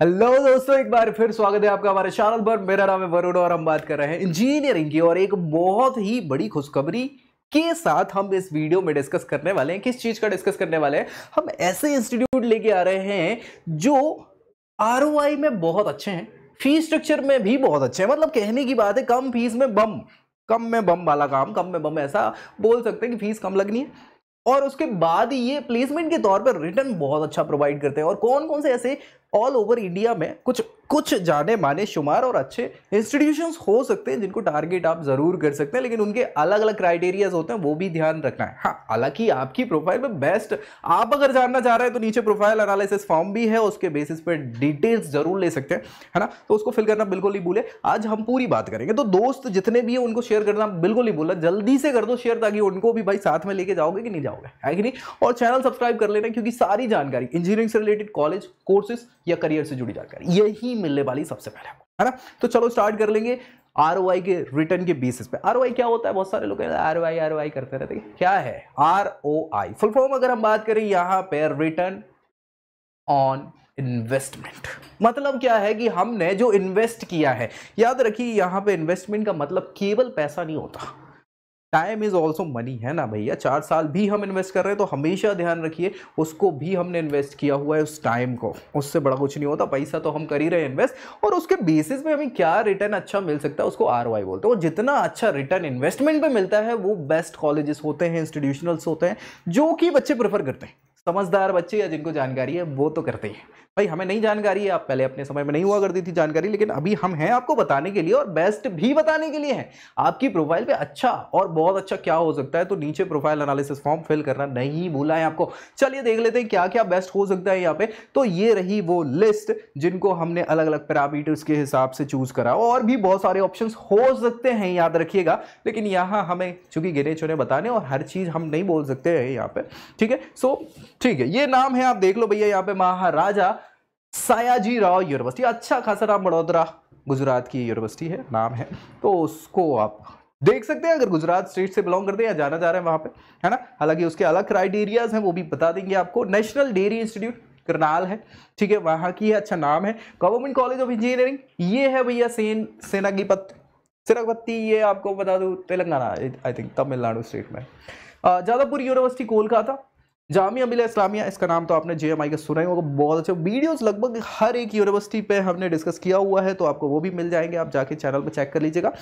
hello दोस्तों एक बार फिर स्वागत है आपका हमारे चैनल पर मेरा नाम है वरुण और हम बात कर रहे हैं इंजीनियरिंग की और एक बहुत ही बड़ी खुशखबरी के साथ हम इस वीडियो में डिस्कस करने वाले हैं किस चीज़ का डिस्कस करने वाले हैं हम ऐसे इंस्टीट्यूट लेके आ रहे हैं जो आर में बहुत अच्छे हैं फीस स्ट्रक्चर में भी बहुत अच्छे हैं मतलब कहने की बात है कम फीस में बम कम में बम वाला काम कम में बम ऐसा बोल सकते हैं कि फीस कम लगनी है और उसके बाद ये प्लेसमेंट के तौर पर रिटर्न बहुत अच्छा प्रोवाइड करते हैं और कौन कौन से ऐसे ऑल ओवर इंडिया में कुछ कुछ जाने माने शुमार और अच्छे इंस्टीट्यूशंस हो सकते हैं जिनको टारगेट आप ज़रूर कर सकते हैं लेकिन उनके अलग अलग क्राइटेरियाज होते हैं वो भी ध्यान रखना है हाँ हालांकि आपकी प्रोफाइल में बेस्ट आप अगर जानना चाह रहे हैं तो नीचे प्रोफाइल एनालिसिस फॉर्म भी है उसके बेसिस पर डिटेल्स जरूर ले सकते हैं है ना तो उसको फिल करना बिल्कुल नहीं भूले आज हम पूरी बात करेंगे तो दोस्त जितने भी हैं उनको शेयर करना बिल्कुल नहीं भूला जल्दी से कर दो शेयर ताकि उनको भी भाई साथ में लेके जाओगे कि नहीं जाओगे है कि नहीं और चैनल सब्सक्राइब कर लेना क्योंकि सारी जानकारी इंजीनियरिंग से रिलेटेड कॉलेज कोर्सेस या करियर से जुड़ी जानकारी यही मिलने वाली सबसे पहले आपको है ना तो चलो स्टार्ट कर लेंगे आर के रिटर्न के बेसिस पे आर क्या होता है बहुत सारे लोग आर वाई आर वाई करते रहते हैं क्या है R O I full form अगर हम बात करें यहां पर रिटर्न ऑन इन्वेस्टमेंट मतलब क्या है कि हमने जो इन्वेस्ट किया है याद रखिए यहां पे इन्वेस्टमेंट का मतलब केवल पैसा नहीं होता टाइम इज़ ऑल्सो मनी है ना भैया चार साल भी हम इन्वेस्ट कर रहे हैं तो हमेशा ध्यान रखिए उसको भी हमने इन्वेस्ट किया हुआ है उस टाइम को उससे बड़ा कुछ नहीं होता पैसा तो हम कर ही रहे हैं इन्वेस्ट और उसके बेसिस पे हमें क्या रिटर्न अच्छा मिल सकता है उसको आर बोलते हैं जितना अच्छा रिटर्न इन्वेस्टमेंट पर मिलता है वो बेस्ट कॉलेजेस होते हैं इंस्टीट्यूशनल्स होते हैं जो कि बच्चे प्रेफर करते हैं समझदार बच्चे या जिनको जानकारी है वो तो करते हैं भाई हमें नहीं जानकारी है आप पहले अपने समय में नहीं हुआ करती थी जानकारी लेकिन अभी हम हैं आपको बताने के लिए और बेस्ट भी बताने के लिए हैं आपकी प्रोफाइल पे अच्छा और बहुत अच्छा क्या हो सकता है तो नीचे प्रोफाइल एनालिसिस फॉर्म फिल करना नहीं भूला है आपको चलिए देख लेते हैं क्या क्या बेस्ट हो सकता है यहाँ पे तो ये रही वो लिस्ट जिनको हमने अलग अलग पैरामीटर्स के हिसाब से चूज करा और भी बहुत सारे ऑप्शन हो सकते हैं याद रखिएगा लेकिन यहाँ हमें चूंकि गिने चुने बताने और हर चीज़ हम नहीं बोल सकते हैं यहाँ पे ठीक है सो ठीक है ये नाम है आप देख लो भैया यहाँ पे महाराजा सयाजी राव यूनिवर्सिटी अच्छा खासा नाम बड़ौदरा गुजरात की यूनिवर्सिटी है नाम है तो उसको आप देख सकते हैं अगर गुजरात स्टेट से बिलोंग करते हैं या जाना जा रहे हैं वहाँ पे है ना हालांकि उसके अलग क्राइटेरियाज हैं वो भी बता देंगे आपको नेशनल डेयरी इंस्टीट्यूट करनाल है ठीक है वहाँ की है अच्छा नाम है गवर्नमेंट कॉलेज ऑफ इंजीनियरिंग ये है भैया सेन सेनागीपत सेनागपत्ती ये आपको बता दूँ Telangana I think Tamil Nadu state में जादवपुर यूनिवर्सिटी कोलकाता जामिया मिला इस्लामिया इसका नाम तो आपने जे एम आई का सुना ही होगा बहुत अच्छे वीडियोस लगभग हर एक यूनिवर्सिटी पे हमने डिस्कस किया हुआ है तो आपको वो भी मिल जाएंगे आप जाके चैनल पर चेक कर लीजिएगा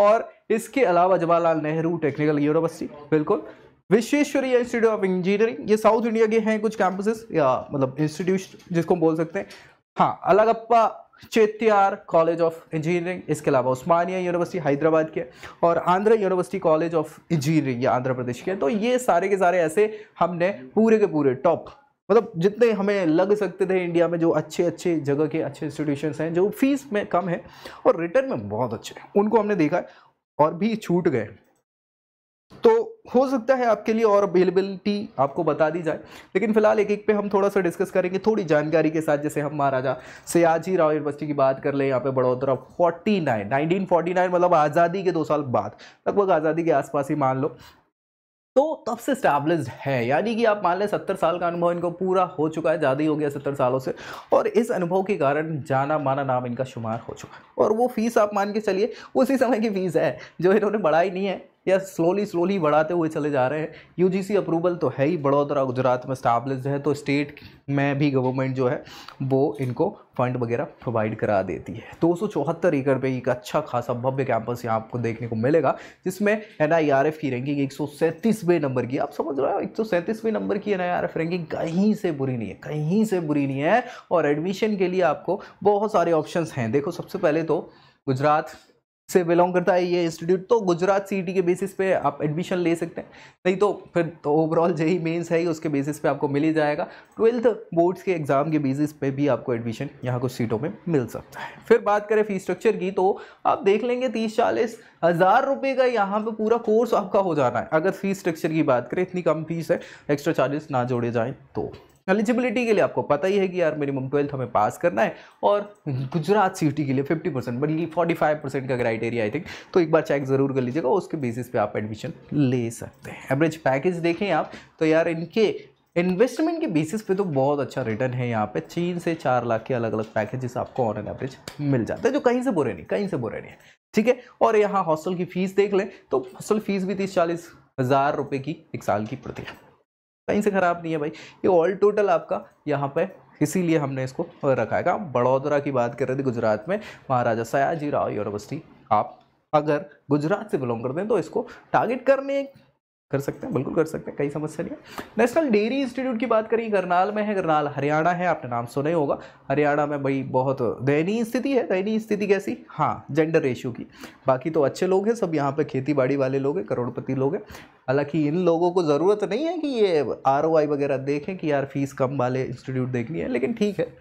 और इसके अलावा जवाहरलाल नेहरू टेक्निकल यूनिवर्सिटी बिल्कुल विश्वेश्वरीय इंस्टीट्यूट ऑफ इंजीनियरिंग ये साउथ इंडिया के हैं कुछ कैंपसेस या मतलब इंस्टीट्यूट जिसको हम बोल सकते हैं हाँ Alagappa Chettiar college of engineering इसके अलावा उस्मानिया यूनिवर्सिटी हैदराबाद के और Andhra university college of engineering या आंध्र प्रदेश के तो ये सारे के सारे ऐसे हमने पूरे के पूरे टॉप मतलब जितने हमें लग सकते थे इंडिया में जो अच्छे अच्छे जगह के अच्छे इंस्टीट्यूशन हैं जो फीस में कम है और रिटर्न में बहुत अच्छे हैं उनको हमने देखा है और भी छूट गए हो सकता है आपके लिए और अवेलेबिलिटी आपको बता दी जाए लेकिन फिलहाल एक एक पे हम थोड़ा सा डिस्कस करेंगे थोड़ी जानकारी के साथ जैसे हम महाराजा सयाजी राव यूनिवर्सिटी की बात कर लें यहाँ पे बड़ोदरा 49 1949 मतलब आज़ादी के दो साल बाद लगभग आज़ादी के आसपास ही मान लो तो तब से स्टैब्लिश है यानी कि आप मान लें सत्तर साल का अनुभव इनको पूरा हो चुका है ज़्यादा ही हो गया सत्तर सालों से और इस अनुभव के कारण जाना माना नाम इनका शुमार हो चुका है और वो फीस आप मान के चलिए उसी समय की फीस है जो इन्होंने बढ़ाई नहीं है या स्लोली स्लोली बढ़ाते हुए चले जा रहे हैं यूजीसी अप्रूवल तो है ही बड़ोदरा गुजरात में स्टाब्लिश है तो स्टेट में भी गवर्नमेंट जो है वो इनको फंड वगैरह प्रोवाइड करा देती है दो सौ चौहत्तर एकड़ पे एक अच्छा खासा भव्य कैंपस यहाँ आपको देखने को मिलेगा जिसमें एन की रैंकिंग एक सौ नंबर की आप समझ रहे हो एक सौ नंबर की एन रैंकिंग कहीं से बुरी नहीं है कहीं से बुरी नहीं है और एडमिशन के लिए आपको बहुत सारे ऑप्शन हैं देखो सबसे पहले तो गुजरात से बिलोंग करता है ये इंस्टीट्यूट तो गुजरात सीटी के बेसिस पे आप एडमिशन ले सकते हैं नहीं तो फिर तो ओवरऑल जेई मेंस है ही उसके बेसिस पे आपको मिल ही जाएगा ट्वेल्थ बोर्ड्स के एग्ज़ाम के बेसिस पे भी आपको एडमिशन यहाँ कुछ सीटों में मिल सकता है फिर बात करें फ़ीस स्ट्रक्चर की तो आप देख लेंगे तीस चालीस हज़ार रुपये का यहाँ पर पूरा कोर्स आपका हो जाना है अगर फ़ीस स्ट्रक्चर की बात करें इतनी कम फीस है एक्स्ट्रा चार्जेस ना जोड़े जाएँ तो एलिजिबिलिटी के लिए आपको पता ही है कि यार मिनिमम ट्वेल्थ हमें पास करना है और गुजरात सिटी के लिए फिफ्टी परसेंट बल्कि फोर्टी फाइव परसेंट का क्राइटेरिया आई थिंक तो एक बार चेक ज़रूर कर लीजिएगा उसके बेसिस पे आप एडमिशन ले सकते हैं एवरेज पैकेज देखें आप तो यार इनके इन्वेस्टमेंट के बेसिस पे तो बहुत अच्छा रिटर्न है यहाँ पे तीन से चार लाख के अलग अलग पैकेजेस आपको ऑन एन एवरेज मिल जाता है जो कहीं से बुरे नहीं कहीं से बुरे नहीं ठीक है और यहाँ हॉस्टल की फ़ीस देख लें तो हॉस्टल फीस भी तीस चालीस हज़ार रुपये की एक साल की पड़ती है कहीं से ख़राब नहीं है भाई ये ऑल टोटल आपका यहाँ पे इसीलिए हमने इसको रखा है बड़ौदरा की बात कर रहे थे गुजरात में महाराजा सयाजी राव यूनिवर्सिटी आप अगर गुजरात से बिलोंग करते हैं तो इसको टारगेट करने कर सकते हैं बिल्कुल कर सकते हैं कई समस्या नहीं है नेशनल डेयरी इंस्टीट्यूट की बात करें करनाल में है करनाल हरियाणा है आपने नाम सुना ही होगा हरियाणा में भाई बहुत दयनीय स्थिति है दयनीय स्थिति कैसी हाँ जेंडर रेशियो की बाकी तो अच्छे लोग हैं सब यहाँ पे खेती बाड़ी वाले लोग हैं करोड़पति लोग हैं हालांकि इन लोगों को ज़रूरत नहीं है कि ये आर वगैरह देखें कि यार फीस कम वाले इंस्टीट्यूट देखनी है लेकिन ठीक है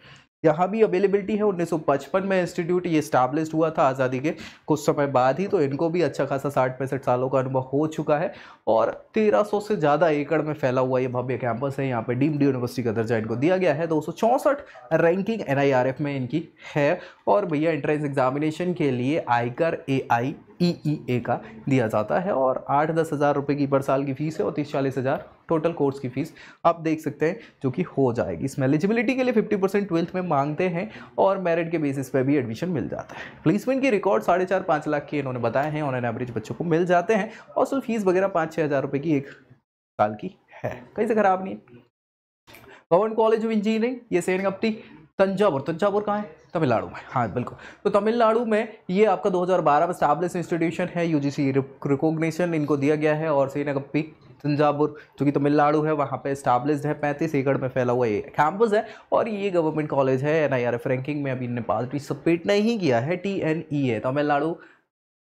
यहाँ भी अवेलेबिलिटी है 1955 में इंस्टीट्यूट ये स्टैब्लिश हुआ था आज़ादी के कुछ समय बाद ही तो इनको भी अच्छा खासा साठ पैंसठ सालों का अनुभव हो चुका है और 1300 से ज़्यादा एकड़ में फैला हुआ ये भव्य कैंपस है यहाँ पे डीम्ड यूनिवर्सिटी का दर्जा इनको दिया गया है दो रैंकिंग एन में इनकी है और भैया एंट्रेंस एग्जामिनेशन के लिए आयकर ए आई ई e ए e का दिया जाता है और आठ दस हज़ार रुपये की पर साल की फ़ीस है और तीस चालीस हज़ार टोटल कोर्स की फ़ीस आप देख सकते हैं जो कि हो जाएगी इसमें एलिजिबिलिटी के लिए फिफ्टी परसेंट ट्वेल्थ में मांगते हैं और मेरिट के बेसिस पे भी एडमिशन मिल जाता है प्लेसमेंट की रिकॉर्ड साढ़े चार पाँच लाख के इन्होंने बताए हैं ऑनलाइन एवरेज बच्चों को मिल जाते हैं और सिर्फ फीस वगैरह पाँच छः हज़ार रुपये की एक साल की है कहीं से ख़राब नहीं है गवर्नमेंट कॉलेज ऑफ इंजीनियरिंग ये सेन कपटी तंजावुर तंजावुर कहाँ है तमिलनाडु में हाँ बिल्कुल तो तमिलनाडु में ये आपका 2012 में स्टैब्लिश इंस्टीट्यूशन है यूजीसी रिकॉग्निशन इनको दिया गया है और पी तंजावुर जो कि तमिलनाडु है वहाँ पे स्टैब्लिश्ड है पैंतीस एकड़ में फैला हुआ ये कैंपस है और ये गवर्नमेंट कॉलेज है N I R F ranking में अभी इन्हें पार्टिसिपेट नहीं किया है T N E A Tamil Nadu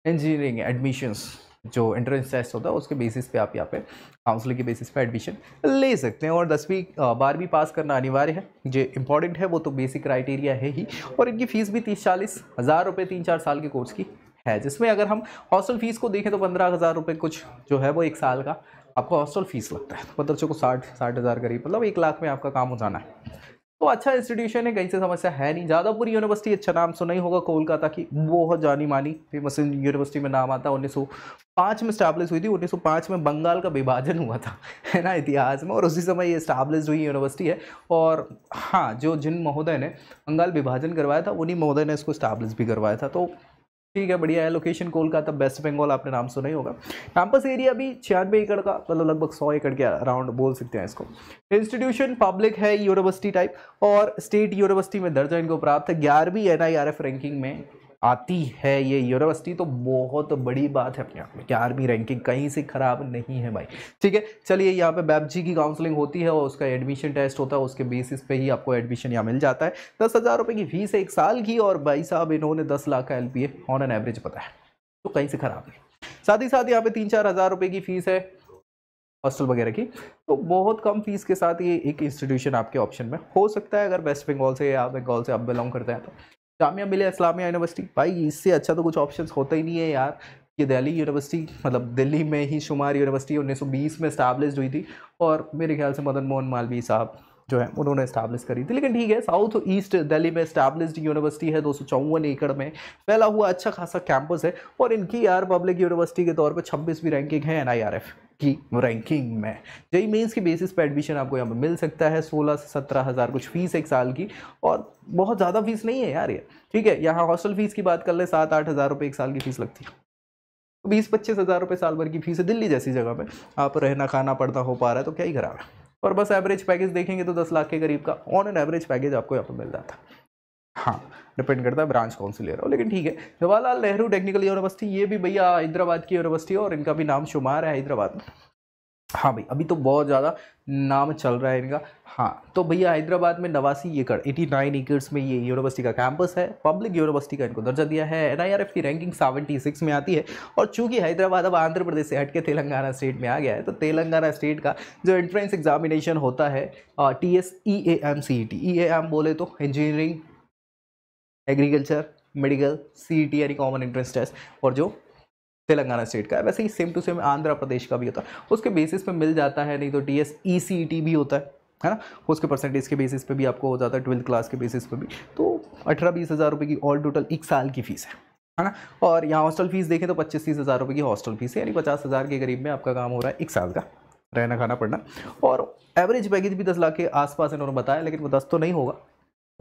engineering admissions जो एंट्रेंस टेस्ट होता है उसके बेसिस पे आप यहाँ पे काउंसलिंग के बेसिस पे एडमिशन ले सकते हैं और दसवीं बारहवीं पास करना अनिवार्य है जो इंपॉर्टेंट है वो तो बेसिक क्राइटेरिया है ही और इनकी फ़ीस भी तीस चालीस हज़ार रुपये तीन चार साल के कोर्स की है जिसमें अगर हम हॉस्टल फ़ीस को देखें तो पंद्रह हज़ार रुपये कुछ जो है वो एक साल का आपको हॉस्टल फ़ीस लगता है तो सौ को साठ साठ हज़ार करीब मतलब एक लाख में आपका काम हो जाना है तो अच्छा इंस्टीट्यूशन है कहीं से समस्या है नहीं जादवपुर यूनिवर्सिटी अच्छा नाम सुना ही होगा कोलकाता की बहुत जानी मानी फेमस यूनिवर्सिटी में नाम आता उन्नीस पाँच में स्टैब्लिश हुई थी 1905 में बंगाल का विभाजन हुआ था है ना इतिहास में और उसी समय ये स्टैब्लिश हुई यूनिवर्सिटी है और हाँ जो जिन महोदय ने बंगाल विभाजन करवाया था उन्हीं महोदय ने इसको स्टैब्लिश भी करवाया था तो ठीक है बढ़िया है लोकेशन कोलकाता वेस्ट बंगाल आपने नाम सुना ही होगा कैंपस एरिया भी छियानवे एकड़ का मतलब लगभग सौ एकड़ के अराउंड बोल सकते हैं इसको इंस्टीट्यूशन पब्लिक है यूनिवर्सिटी टाइप और स्टेट यूनिवर्सिटी में दर्जा इनको प्राप्त है ग्यारहवीं एन रैंकिंग में आती है ये यूनिवर्सिटी तो बहुत बड़ी बात है अपने आप में कि आर्मी रैंकिंग कहीं से ख़राब नहीं है भाई ठीक है चलिए यहाँ पे बैब की काउंसलिंग होती है और उसका एडमिशन टेस्ट होता है उसके बेसिस पे ही आपको एडमिशन यहाँ मिल जाता है दस हज़ार रुपये की फीस है एक साल की और भाई साहब इन्होंने दस लाख का एल ऑन एन एवरेज बताया तो कहीं से ख़राब नहीं साथ ही साथ यहाँ पे तीन चार हज़ार रुपये की फ़ीस है हॉस्टल वगैरह की तो बहुत कम फीस के साथ ये एक इंस्टीट्यूशन आपके ऑप्शन में हो सकता है अगर वेस्ट बंगाल से या बंगाल से आप बिलोंग करते हैं तो जामिया मिले इस्लामिया यूनिवर्सिटी भाई इससे अच्छा तो कुछ ऑप्शन होता ही नहीं है यार ये दिल्ली यूनिवर्सिटी मतलब दिल्ली में ही शुमार यूनिवर्सिटी 1920 में इस्टेब्लिश हुई थी और मेरे ख्याल से मदन मोहन मालवीय साहब जो है उन्होंने इस्टेब्लिश करी थी लेकिन ठीक है साउथ ईस्ट दिल्ली में इस्टेब्लिश्ड यूनिवर्सिटी है दो एकड़ में फैला हुआ अच्छा खासा कैंपस है और इनकी यार पब्लिक यूनिवर्सिटी के तौर पर छब्बीसवीं रैंकिंग है एन की रैंकिंग में जई मेन्स e e की बेसिस पर एडमिशन आपको यहाँ पर मिल सकता है सोलह से सत्रह हज़ार कुछ फीस एक साल की और बहुत ज़्यादा फीस नहीं है यार ये ठीक है यहाँ हॉस्टल फीस की बात कर ले सात आठ हज़ार रुपये एक साल की फ़ीस लगती है बीस पच्चीस हज़ार रुपये साल भर की फीस है दिल्ली जैसी जगह पे आप रहना खाना पड़ता हो पा रहा है तो क्या ही खराब है और बस एवरेज पैकेज देखेंगे तो दस लाख के करीब का ऑन एन एवरेज पैकेज आपको यहाँ पर मिल जाता है हाँ डिपेंड करता है ब्रांच कौन सी ले रहा हो लेकिन ठीक है जवाहरलाल नेहरू टेक्निकल यूनिवर्सिटी ये भी भैया हैदराबाद की यूनिवर्सिटी है और इनका भी नाम शुमार है हैदराबाद में हाँ भाई अभी तो बहुत ज़्यादा नाम चल रहा है इनका हाँ तो भैया हैदराबाद में नवासी एकड़ एटी नाइन एकर्स में ये यूनिवर्सिटी का कैंपस है पब्लिक यूनिवर्सिटी का इनको दर्जा दिया है एन की रैंकिंग सेवेंटी सिक्स में आती है और चूंकि हैदराबाद अब आंध्र प्रदेश से हटके तेलंगाना स्टेट में आ गया है तो तेलंगाना स्टेट का जो एंट्रेंस एग्जामिनेशन होता है T S E A M C E T E A M बोले तो engineering agriculture medical C E T यानी कॉमन एंट्रेंस टेस्ट और जो तेलंगाना स्टेट का है वैसे ही same to same Andhra Pradesh का भी होता है उसके बेसिस पे मिल जाता है नहीं तो D S E C T भी होता है है ना उसके परसेंटेज के बेसिस पे भी आपको हो जाता है ट्वेल्थ क्लास के बेसिस पे भी तो अठारह बीस हज़ार रुपये की ऑल टोटल एक साल की फ़ीस है है ना और यहाँ हॉस्टल फीस देखें तो पच्चीस तीस हज़ार रुपये की हॉस्टल फीस है यानी पचास हज़ार के करीब में आपका काम हो रहा है एक साल का रहना खाना पड़ना और एवरेज पैकेज भी दस लाख के आसपास इन्होंने बताया लेकिन वो दस तो नहीं होगा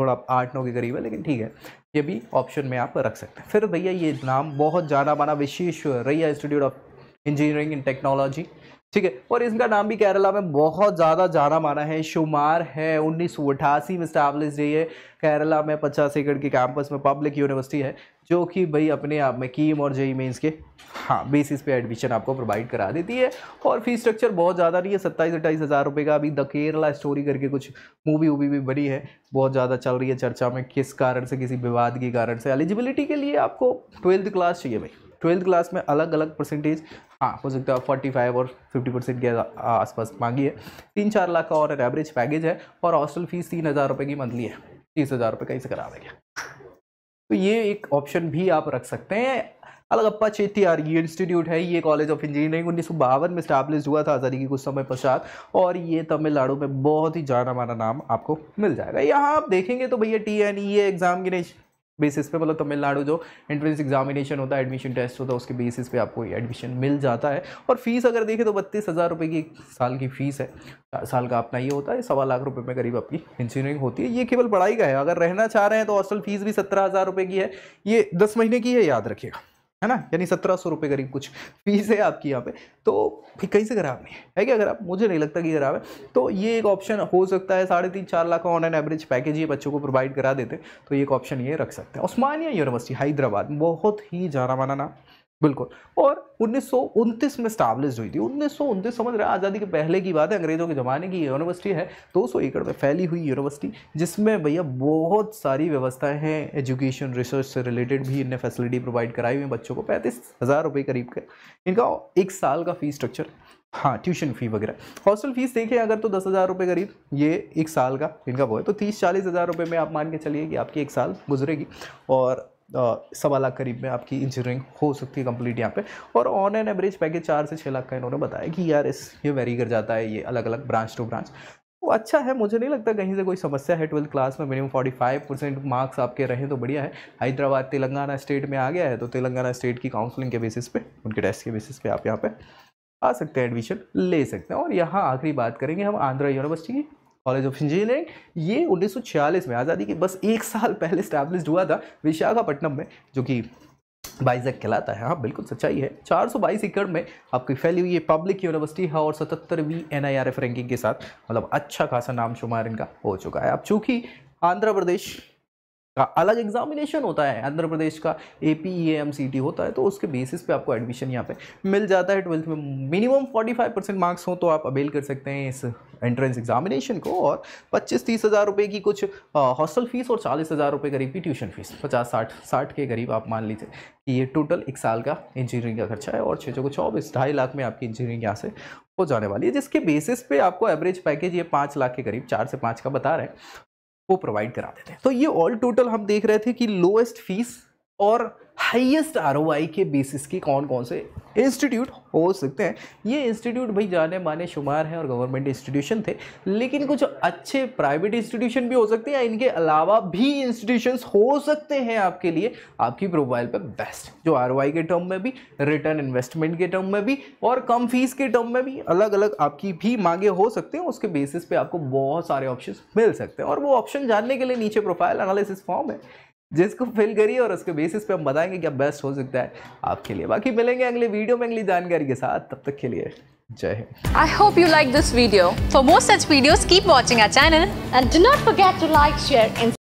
थोड़ा आठ नौ के करीब है लेकिन ठीक है ये भी ऑप्शन में आप रख सकते हैं फिर भैया ये नाम बहुत जाना माना Visvesvaraya institute of engineering and technology ठीक है और इसका नाम भी केरला में बहुत ज़्यादा जाना माना है शुमार है उन्नीस में स्टैब्लिश है केरला में पचास एकड़ के कैंपस में पब्लिक यूनिवर्सिटी है जो कि भाई अपने आप में कीम और जेई मेंस के हाँ बेसिस पे एडमिशन आपको प्रोवाइड करा देती है और फीस स्ट्रक्चर बहुत ज़्यादा नहीं है सत्ताईस अट्ठाईस हज़ार रुपये का अभी द केरला स्टोरी करके कुछ मूवी वूवी भी बनी है बहुत ज़्यादा चल रही है चर्चा में किस कारण से किसी विवाद के कारण से एलिजिबिलिटी के लिए आपको ट्वेल्थ क्लास चाहिए भाई ट्वेल्थ क्लास में अलग अलग परसेंटेज हाँ हो सकता है फोर्टी फाइव और फिफ्टी परसेंट के आसपास मांगी है तीन चार लाख का और एवरेज पैकेज है और हॉस्टल फीस तीन हज़ार रुपये की मंथली है तीस हज़ार रुपये का इसे करा देंगे तो ये एक ऑप्शन भी आप रख सकते हैं अलगप्पा चेतियार ये इंस्टीट्यूट है ये कॉलेज ऑफ इंजीनियरिंग उन्नीस में स्टैब्लिश हुआ था आज़ादी के कुछ समय पश्चात और ये तमिलनाडु में बहुत ही जाना माना नाम आपको मिल जाएगा यहाँ आप देखेंगे तो भैया टी एन ई एग्ज़ाम की बेसिस पे मतलब तमिलनाडु जो एंट्रेंस एग्जामिनेशन होता है एडमिशन टेस्ट होता है उसके बेसिस पे आपको एडमिशन मिल जाता है और फीस अगर देखें तो बत्तीस हज़ार रुपये की एक साल की फ़ीस है साल का अपना ये होता है सवा लाख रुपये में करीब आपकी इंजीनियरिंग होती है ये केवल पढ़ाई का है अगर रहना चाह रहे हैं तो हॉस्टल फीस भी सत्रह हज़ार रुपये की है ये दस महीने की है याद रखिएगा है ना यानी सत्रह सौ रुपये करीब कुछ फीस है आपकी यहाँ पे तो फिर कहीं से खराब नहीं है कि अगर आप मुझे नहीं लगता कि खराब है तो ये एक ऑप्शन हो सकता है साढ़े तीन चार लाख का ऑन एन एवरेज पैकेज ये बच्चों को प्रोवाइड करा देते तो ये एक ऑप्शन ये रख सकते हैं उस्मानिया यूनिवर्सिटी हैदराबाद बहुत ही जाना माना नाम बिल्कुल और उन्नीस में स्टाब्लिश हुई थी उन्नीस समझ रहे आज़ादी के पहले की बात है अंग्रेज़ों के ज़माने की यूनिवर्सिटी है 200 तो एकड़ में फैली हुई यूनिवर्सिटी जिसमें भैया बहुत सारी व्यवस्थाएं हैं एजुकेशन रिसर्च से रिलेटेड भी इनने फैसिलिटी प्रोवाइड कराई हुई है बच्चों को पैंतीस हज़ार रुपये करीब का इनका एक साल का फ़ी स्ट्रक्चर हाँ ट्यूशन फ़ी वगैरह हॉस्टल फीस देखें अगर तो दस हज़ार रुपये करीब ये एक साल का इनका वो है तो तीस चालीस हज़ार रुपये में आप मान के चलिए कि आपकी एक साल गुजरेगी और सवा लाख करीब में आपकी इंजीनियरिंग हो सकती है कंप्लीट यहाँ पे और ऑन एन एवरेज पैकेज चार से छः लाख का इन्होंने बताया कि यार इस ये वेरी कर जाता है ये अलग अलग ब्रांच टू ब्रांच वो अच्छा है मुझे नहीं लगता कहीं से कोई समस्या है ट्वेल्थ क्लास में minimum forty five percent marks आपके रहें तो बढ़िया है हैदराबाद तेलंगाना स्टेट में आ गया है तो तेलंगाना स्टेट की काउंसलिंग के बेसिस पे उनके टेस्ट के बेसिस पे आप यहाँ पे आ सकते हैं एडमिशन ले सकते हैं और यहाँ आखिरी बात करेंगे हम आंध्रा यूनिवर्सिटी की कॉलेज ऑफ इंजीनियरिंग ये 1946 में आज़ादी के बस एक साल पहले स्टैब्लिश हुआ था विशाखापट्टनम में जो कि बाइजक कहलाता है हाँ बिल्कुल सच्चाई है 422 एकड़ में आपकी फैली हुई ये पब्लिक यूनिवर्सिटी है और 77वीं एनआईआरएफ रैंकिंग के साथ मतलब अच्छा खासा नाम शुमार इनका हो चुका है अब चूँकि आंध्र प्रदेश का अलग एग्जामिनेशन होता है आंध्र प्रदेश का A P M C T होता है तो उसके बेसिस पे आपको एडमिशन यहाँ पे मिल जाता है ट्वेल्थ में मिनिमम 45 परसेंट मार्क्स हो तो आप अवेल कर सकते हैं इस एंट्रेंस एग्जामिनेशन को और पच्चीस तीस हज़ार रुपये की कुछ हॉस्टल फीस और चालीस हज़ार रुपये करीब की ट्यूशन फीस पचास साठ साठ के करीब आप मान लीजिए कि ये टोटल एक साल का इंजीनियरिंग का खर्चा है और छः सौ चौबीस ढाई लाख में आपकी इंजीनियरिंग यहाँ से हो जाने वाली है जिसके बेसिस पे आपको एवरेज पैकेज ये पाँच लाख के करीब चार से पाँच का बता रहे हैं वो प्रोवाइड करा देते हैं तो ये ऑल टोटल हम देख रहे थे कि लोएस्ट फीस और हाईएस्ट आर के बेसिस की कौन कौन से इंस्टीट्यूट हो सकते हैं ये इंस्टीट्यूट भाई जाने माने शुमार हैं और गवर्नमेंट इंस्टीट्यूशन थे लेकिन कुछ अच्छे प्राइवेट इंस्टीट्यूशन भी हो सकते हैं इनके अलावा भी इंस्टीट्यूशंस हो सकते हैं आपके लिए आपकी प्रोफाइल पर बेस्ट जो आर के टर्म में भी रिटर्न इन्वेस्टमेंट के टर्म में भी और कम फीस के टर्म में भी अलग अलग आपकी भी मांगे हो सकते हैं उसके बेसिस पे आपको बहुत सारे ऑप्शन मिल सकते हैं और वो ऑप्शन जानने के लिए नीचे प्रोफाइल एनालिसिस फॉर्म है जिसको फिल करिए और उसके बेसिस पे हम बताएंगे क्या बेस्ट हो सकता है आपके लिए बाकी मिलेंगे अगले वीडियो में अगली जानकारी के साथ तब तक के लिए Jai Hind I hope you like this video for more such video keep watching our channel and do not forget to like share